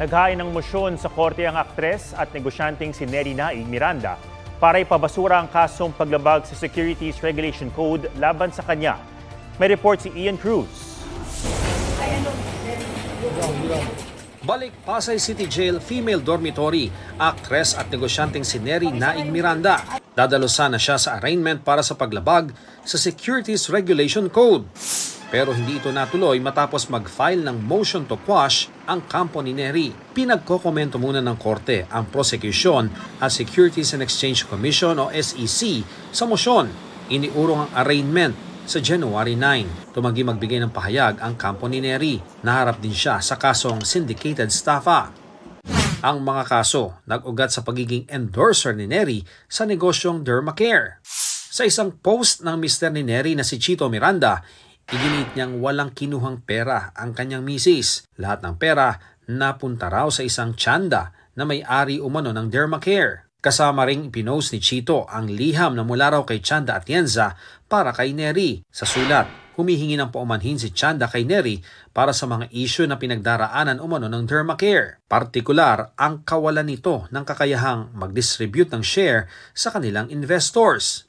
Naghain ng mosyon sa korte ang aktres at negosyanteng si Neri Naig Miranda para ipabasura ang kasong paglabag sa Securities Regulation Code laban sa kanya. May report si Ian Cruz. Balik Pasay City Jail Female Dormitory, aktres at negosyanteng si Neri Naig Miranda. Dadalosan na siya sa arraignment para sa paglabag sa Securities Regulation Code. Pero hindi ito natuloy matapos mag-file ng motion to quash ang kampo ni Neri. Pinagkokomento muna ng korte ang prosecution at Securities and Exchange Commission o SEC sa motion. Iniurong ang arraignment sa January 9. Tumagi magbigay ng pahayag ang kampo ni Neri. Naharap din siya sa kasong syndicated staffa. Ang mga kaso nag-ugat sa pagiging endorser ni Neri sa negosyong Dermacare. Sa isang post ng Mr. ni Neri na si Chito Miranda, Iginit niyang walang kinuhang pera ang kanyang misis. Lahat ng pera napunta raw sa isang tsanda na may-ari umano ng Dermacare. Kasama ring pinost ni Chito ang liham na mula raw kay Chanda at Yenza para kay Neri. Sa sulat, humihingi ng paumanhin si Chanda kay Neri para sa mga isyo na pinagdaraanan umano ng Dermacare. Partikular ang kawalan nito ng kakayahang mag-distribute ng share sa kanilang investors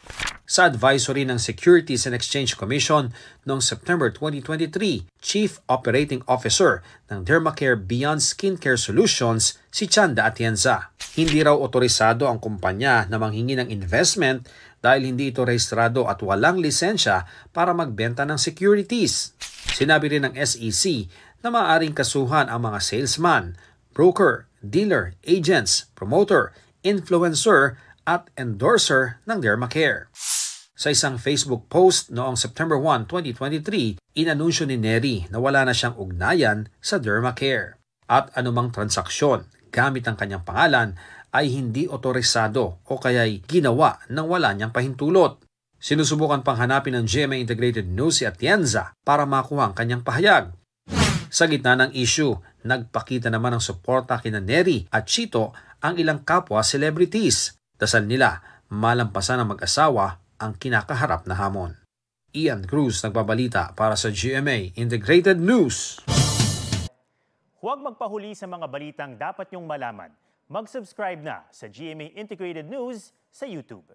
sa advisory ng Securities and Exchange Commission noong September 2023, Chief Operating Officer ng Dermacare Beyond Skincare Solutions si Chanda Atienza. Hindi raw otorisado ang kumpanya na manghingi ng investment dahil hindi ito rehistrado at walang lisensya para magbenta ng securities. Sinabi rin ng SEC na maaaring kasuhan ang mga salesman, broker, dealer, agents, promoter, influencer at endorser ng Dermacare. Sa isang Facebook post noong September 1, 2023, inanunsyo ni Neri na wala na siyang ugnayan sa Dermacare at anumang transaksyon gamit ang kanyang pangalan ay hindi otorisado o kaya'y ginawa ng wala niyang pahintulot. Sinusubukan pang hanapin ng GMA Integrated News si Atienza para makuha ang kanyang pahayag. Sa gitna ng issue, nagpakita naman ng suporta kina Neri at Chito ang ilang kapwa celebrities. Dasal nila, malampasan ang mag-asawa ang kinakaharap na hamon. Ian Cruz nagbabalita para sa GMA Integrated News. Huwag magpahuli sa mga balitang dapat niyong malaman. Mag-subscribe na sa GMA Integrated News sa YouTube.